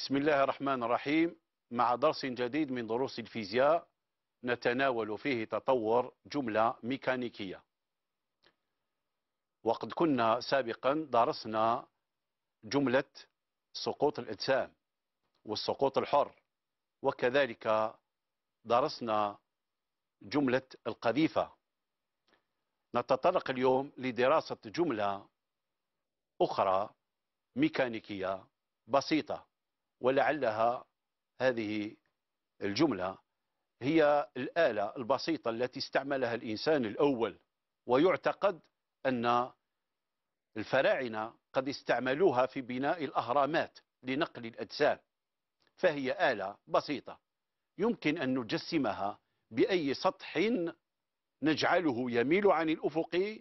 بسم الله الرحمن الرحيم مع درس جديد من دروس الفيزياء نتناول فيه تطور جملة ميكانيكية وقد كنا سابقا درسنا جملة سقوط الأجسام والسقوط الحر وكذلك درسنا جملة القذيفة نتطرق اليوم لدراسة جملة أخرى ميكانيكية بسيطة ولعلها هذه الجملة هي الآلة البسيطة التي استعملها الإنسان الأول ويعتقد أن الفراعنة قد استعملوها في بناء الأهرامات لنقل الأجسام فهي آلة بسيطة يمكن أن نجسمها بأي سطح نجعله يميل عن الأفق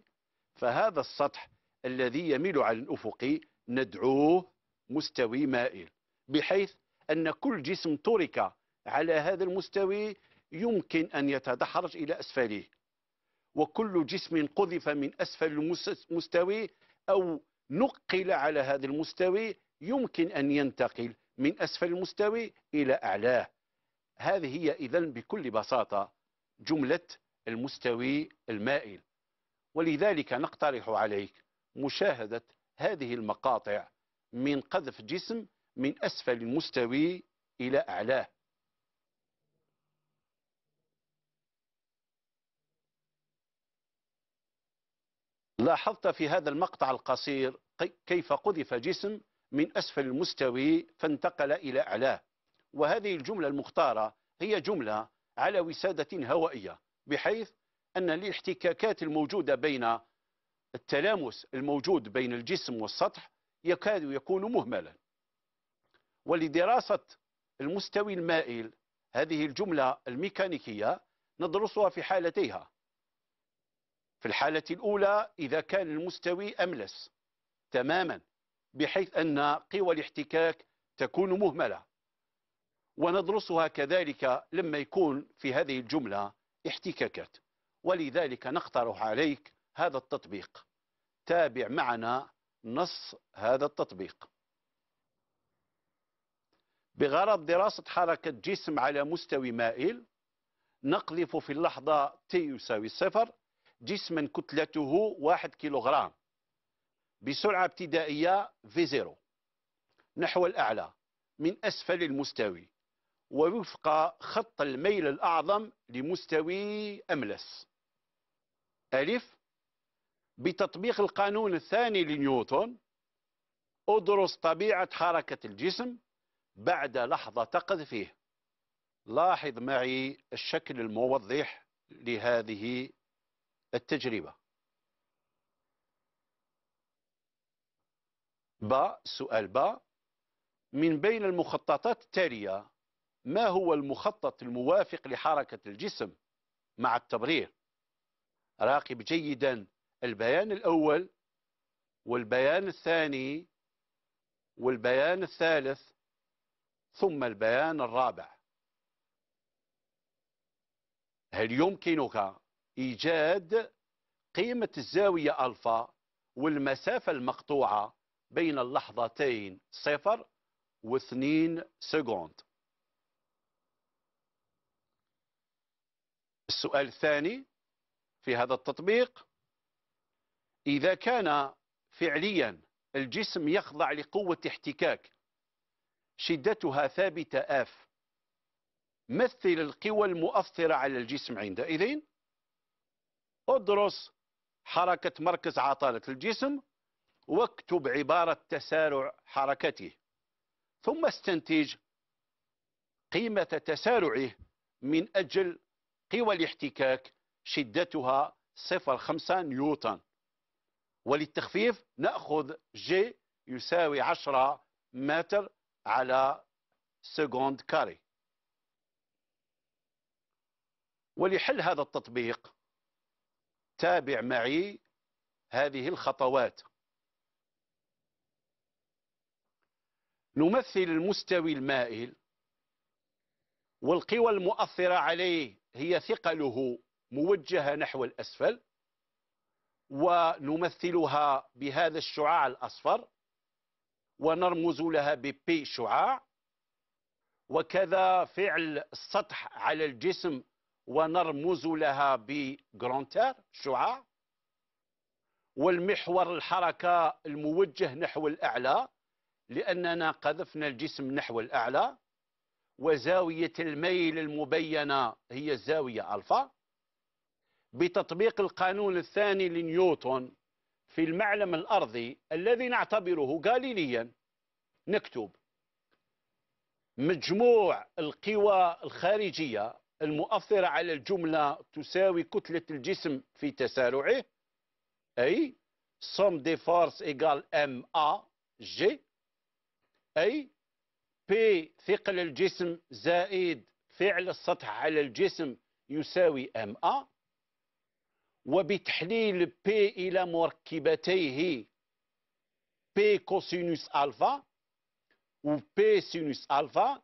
فهذا السطح الذي يميل عن الأفق ندعوه مستوي مائل بحيث أن كل جسم ترك على هذا المستوى يمكن أن يتدحرج إلى أسفله وكل جسم قذف من أسفل المستوى أو نقل على هذا المستوى يمكن أن ينتقل من أسفل المستوى إلى أعلاه هذه هي إذا بكل بساطة جملة المستوي المائل ولذلك نقترح عليك مشاهدة هذه المقاطع من قذف جسم من أسفل المستوي إلى أعلاه لاحظت في هذا المقطع القصير كيف قذف جسم من أسفل المستوي فانتقل إلى أعلاه وهذه الجملة المختارة هي جملة على وسادة هوائية بحيث أن الاحتكاكات الموجودة بين التلامس الموجود بين الجسم والسطح يكاد يكون مهملا ولدراسة المستوي المائل هذه الجملة الميكانيكية ندرسها في حالتيها في الحالة الأولى إذا كان المستوي أملس تماما بحيث أن قوى الاحتكاك تكون مهملة وندرسها كذلك لما يكون في هذه الجملة احتكاكات ولذلك نقترح عليك هذا التطبيق تابع معنا نص هذا التطبيق بغرض دراسة حركة جسم على مستوى مائل نقذف في اللحظة T يساوي صفر جسما كتلته واحد كيلوغرام بسرعة ابتدائية V0 نحو الأعلى من أسفل المستوي ووفق خط الميل الأعظم لمستوي أملس ألف بتطبيق القانون الثاني لنيوتن أدرس طبيعة حركة الجسم بعد لحظة تقذفه لاحظ معي الشكل الموضح لهذه التجربة با سؤال با من بين المخططات التالية ما هو المخطط الموافق لحركة الجسم مع التبرير راقب جيدا البيان الأول والبيان الثاني والبيان الثالث ثم البيان الرابع هل يمكنك إيجاد قيمة الزاوية ألفا والمسافة المقطوعة بين اللحظتين صفر واثنين سكوند السؤال الثاني في هذا التطبيق إذا كان فعليا الجسم يخضع لقوة احتكاك شدتها ثابتة آف مثل القوى المؤثرة على الجسم عندئذ ادرس حركة مركز عطالة الجسم واكتب عبارة تسارع حركته ثم استنتج قيمة تسارعه من أجل قوى الاحتكاك شدتها 0.5 نيوتن وللتخفيف نأخذ جي يساوي 10 متر على سكوند كاري ولحل هذا التطبيق تابع معي هذه الخطوات نمثل المستوي المائل والقوى المؤثرة عليه هي ثقله موجهة نحو الأسفل ونمثلها بهذا الشعاع الأصفر ونرمز لها ببي شعاع وكذا فعل السطح على الجسم ونرمز لها بجرونتير شعاع والمحور الحركة الموجه نحو الأعلى لأننا قذفنا الجسم نحو الأعلى وزاوية الميل المبينة هي الزاوية ألفا بتطبيق القانون الثاني لنيوتن في المعلم الأرضي الذي نعتبره غاليليا نكتب مجموع القوى الخارجية المؤثرة على الجملة تساوي كتلة الجسم في تسارعه أي سوم دي فورس إيكال أم أ جي أي بي ثقل الجسم زائد فعل السطح على الجسم يساوي أم أ وبتحليل P إلى مركبتيه P كوسينوس ألفا و P سينوس ألفا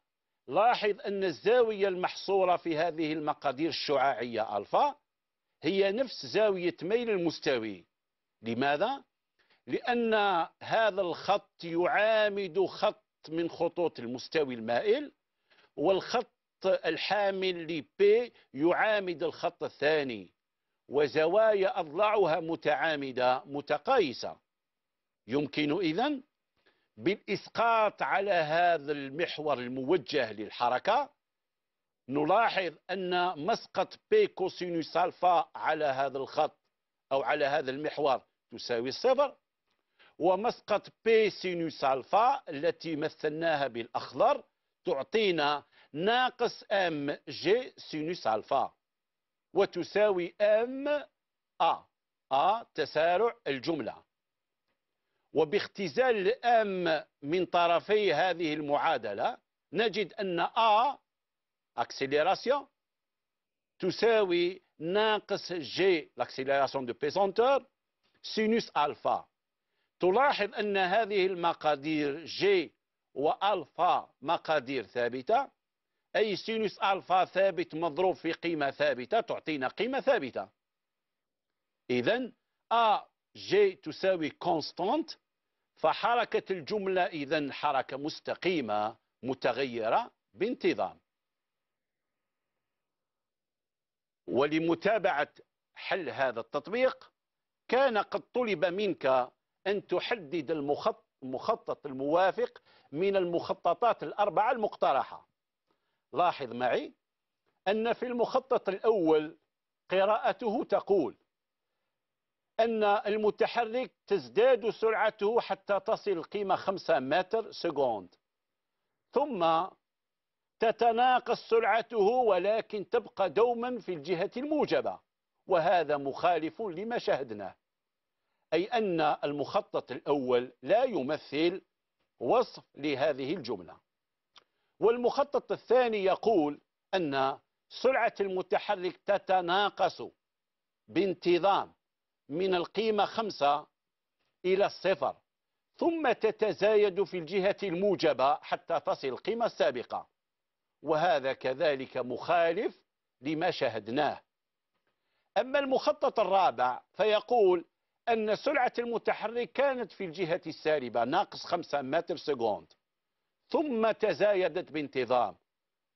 لاحظ أن الزاوية المحصورة في هذه المقادير الشعاعية ألفا هي نفس زاوية ميل المستوي لماذا؟ لأن هذا الخط يعامد خط من خطوط المستوي المائل والخط الحامل لبي P يعامد الخط الثاني وزوايا أضلاعها متعامدة متقايسة يمكن إذن بالإسقاط على هذا المحور الموجه للحركة نلاحظ أن مسقط بي كوسينوس ألفا على هذا الخط أو على هذا المحور تساوي الصفر ومسقط بي سينوس ألفا التي مثلناها بالأخضر تعطينا ناقص ام جي سينوس ألفا وتساوي أم أ أ تسارع الجملة وباختزال الأم من طرفي هذه المعادلة نجد أن أ اكسيليراسيون تساوي ناقص جي لاكسيليراسيون دو بيزونتور سينوس ألفا تلاحظ أن هذه المقادير جي وألفا مقادير ثابتة أي سينوس ألفا ثابت مضروب في قيمة ثابتة تعطينا قيمة ثابتة إذا أ جي تساوي كونستانت فحركة الجملة إذا حركة مستقيمة متغيرة بانتظام ولمتابعة حل هذا التطبيق كان قد طلب منك أن تحدد المخطط الموافق من المخططات الأربعة المقترحة لاحظ معي أن في المخطط الأول قراءته تقول أن المتحرك تزداد سرعته حتى تصل القيمة 5 متر سكوند ثم تتناقص سرعته ولكن تبقى دوما في الجهة الموجبة وهذا مخالف لما شاهدناه أي أن المخطط الأول لا يمثل وصف لهذه الجملة والمخطط الثاني يقول أن سرعة المتحرك تتناقص بانتظام من القيمة خمسة إلى الصفر ثم تتزايد في الجهة الموجبة حتى تصل القيمة السابقة وهذا كذلك مخالف لما شاهدناه أما المخطط الرابع فيقول أن سرعة المتحرك كانت في الجهة السالبة ناقص خمسة متر سكوند ثم تزايدت بانتظام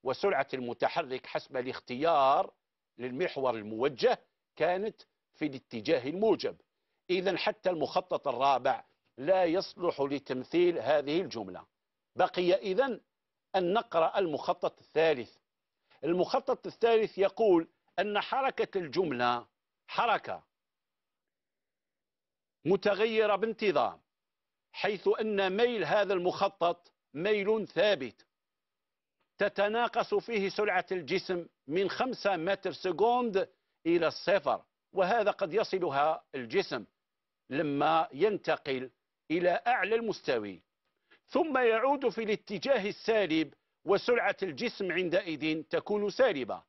وسرعة المتحرك حسب الاختيار للمحور الموجه كانت في الاتجاه الموجب إذا حتى المخطط الرابع لا يصلح لتمثيل هذه الجملة بقي إذا أن نقرأ المخطط الثالث المخطط الثالث يقول أن حركة الجملة حركة متغيرة بانتظام حيث أن ميل هذا المخطط ميل ثابت تتناقص فيه سرعة الجسم من خمسة متر سكوند إلى الصفر وهذا قد يصلها الجسم لما ينتقل إلى أعلى المستوي ثم يعود في الاتجاه السالب وسرعة الجسم عندئذ تكون سالبة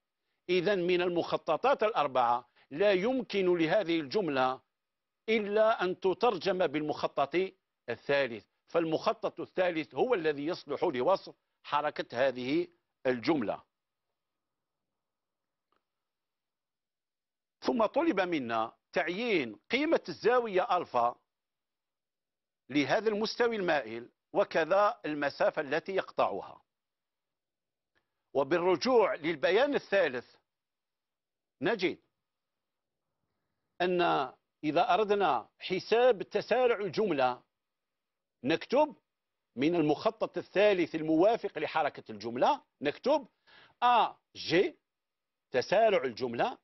إذا من المخططات الأربعة لا يمكن لهذه الجملة إلا أن تترجم بالمخطط الثالث فالمخطط الثالث هو الذي يصلح لوصف حركة هذه الجملة ثم طلب منا تعيين قيمة الزاوية ألفا لهذا المستوي المائل وكذا المسافة التي يقطعها وبالرجوع للبيان الثالث نجد أن إذا أردنا حساب تسارع الجملة نكتب من المخطط الثالث الموافق لحركة الجملة نكتب أ جي تسارع الجملة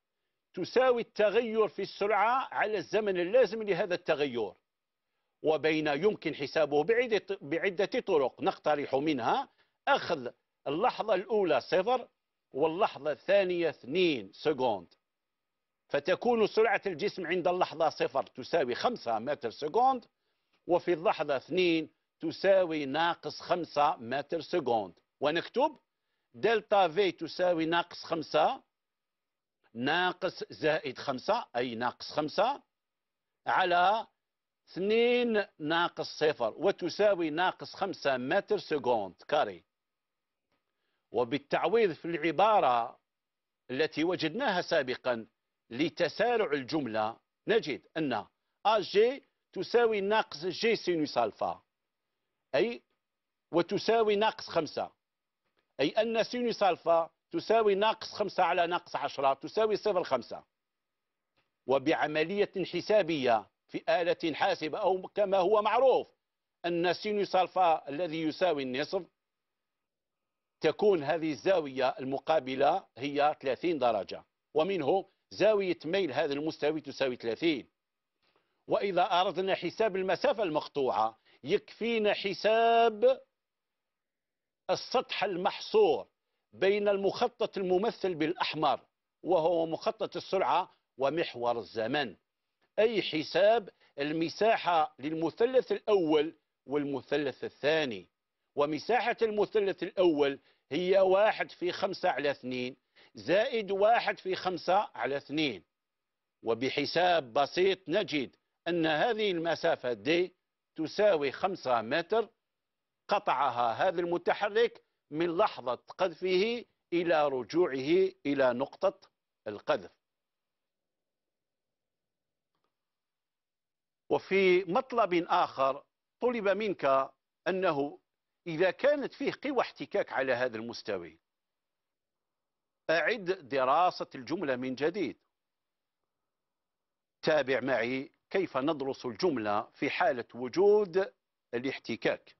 تساوي التغير في السرعة على الزمن اللازم لهذا التغير وبين يمكن حسابه بعدة, بعدة طرق نقترح منها أخذ اللحظة الأولى صفر واللحظة الثانية اثنين سكوند فتكون سرعة الجسم عند اللحظة صفر تساوي خمسة متر سكوند وفي اللحظة اثنين تساوي ناقص خمسة متر سكوند ونكتب دلتا في تساوي ناقص خمسة ناقص زائد خمسة أي ناقص خمسة على اثنين ناقص صفر وتساوي ناقص خمسة متر سكوند كاري وبالتعويض في العبارة التي وجدناها سابقا لتسارع الجملة نجد أن أجي تساوي ناقص جي سينوس الفا اي وتساوي ناقص خمسة اي ان سينوس الفا تساوي ناقص خمسة على ناقص عشرة تساوي صفر خمسة وبعملية حسابية في آلة حاسبة أو كما هو معروف أن سينوس الفا الذي يساوي النصف تكون هذه الزاوية المقابلة هي 30 درجة ومنه زاوية ميل هذا المستوي تساوي 30 وإذا أردنا حساب المسافة المقطوعة يكفينا حساب السطح المحصور بين المخطط الممثل بالأحمر وهو مخطط السرعة ومحور الزمن أي حساب المساحة للمثلث الأول والمثلث الثاني ومساحة المثلث الأول هي واحد في خمسة على اثنين زائد واحد في خمسة على اثنين وبحساب بسيط نجد أن هذه المسافة دي تساوي خمسة متر قطعها هذا المتحرك من لحظة قذفه إلى رجوعه إلى نقطة القذف وفي مطلب آخر طلب منك أنه إذا كانت فيه قوى احتكاك على هذا المستوى أعد دراسة الجملة من جديد تابع معي كيف ندرس الجملة في حالة وجود الاحتكاك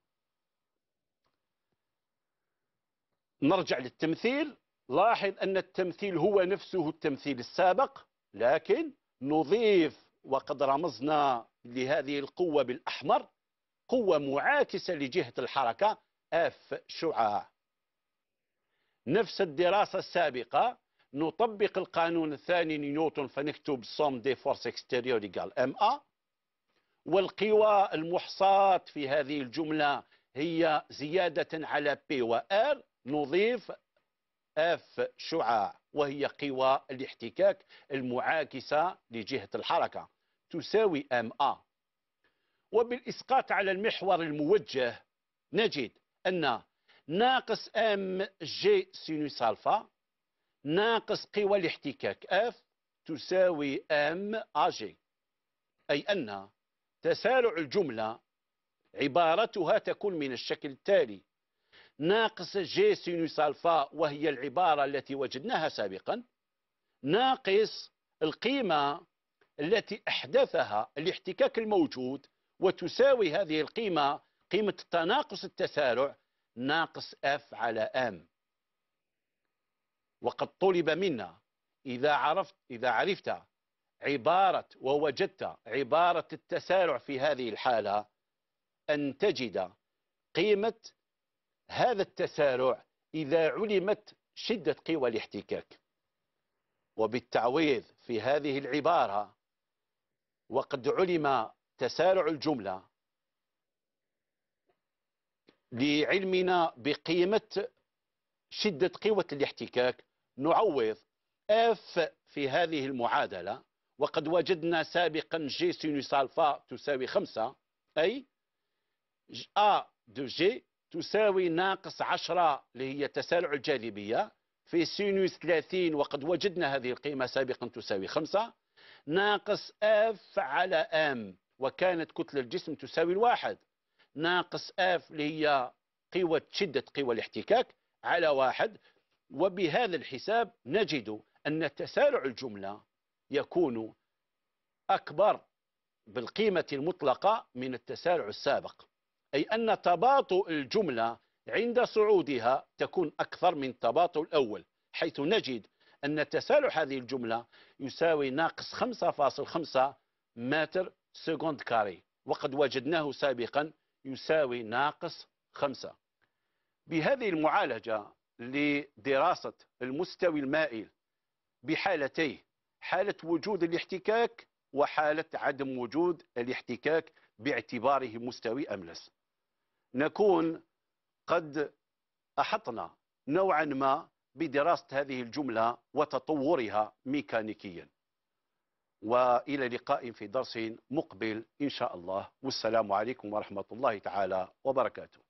نرجع للتمثيل لاحظ أن التمثيل هو نفسه التمثيل السابق لكن نضيف وقد رمزنا لهذه القوة بالأحمر قوة معاكسة لجهة الحركة اف شعاع نفس الدراسة السابقة نطبق القانون الثاني لنيوتن فنكتب سوم دي فورس اكستيريور يقال ام ا والقوى المحصاة في هذه الجملة هي زيادة على بي وآر نضيف اف شعاع وهي قوى الاحتكاك المعاكسة لجهة الحركة تساوي ام ا وبالإسقاط على المحور الموجه نجد أن ناقص ام جي سينوس الفا ناقص قوى الاحتكاك اف تساوي M AG اي ان تسارع الجمله عبارتها تكون من الشكل التالي ناقص G سينوس الفا وهي العباره التي وجدناها سابقا ناقص القيمه التي احدثها الاحتكاك الموجود وتساوي هذه القيمه قيمه التناقص التسارع ناقص اف على M وقد طلب منا إذا عرفت إذا عرفت عبارة ووجدت عبارة التسارع في هذه الحالة أن تجد قيمة هذا التسارع إذا علمت شدة قوى الاحتكاك وبالتعويض في هذه العبارة وقد علم تسارع الجملة لعلمنا بقيمة شدة قوة الاحتكاك نعوض اف في هذه المعادلة وقد وجدنا سابقا جي سينوس الفا تساوي خمسة أي أ دو جي تساوي ناقص عشرة اللي هي تسارع الجاذبية في سينوس 30 وقد وجدنا هذه القيمة سابقا تساوي خمسة ناقص اف على ام وكانت كتلة الجسم تساوي الواحد ناقص اف اللي هي قوة شدة قوى الاحتكاك على واحد وبهذا الحساب نجد أن تسارع الجملة يكون أكبر بالقيمة المطلقة من التسارع السابق أي أن تباطؤ الجملة عند صعودها تكون أكثر من تباطؤ الأول حيث نجد أن تسارع هذه الجملة يساوي ناقص 5.5 متر سكوند كاري وقد وجدناه سابقا يساوي ناقص 5 بهذه المعالجة لدراسة المستوى المائل بحالتيه حالة وجود الاحتكاك وحالة عدم وجود الاحتكاك باعتباره مستوي أملس نكون قد أحطنا نوعا ما بدراسة هذه الجملة وتطورها ميكانيكيا وإلى لقاء في درس مقبل إن شاء الله والسلام عليكم ورحمة الله تعالى وبركاته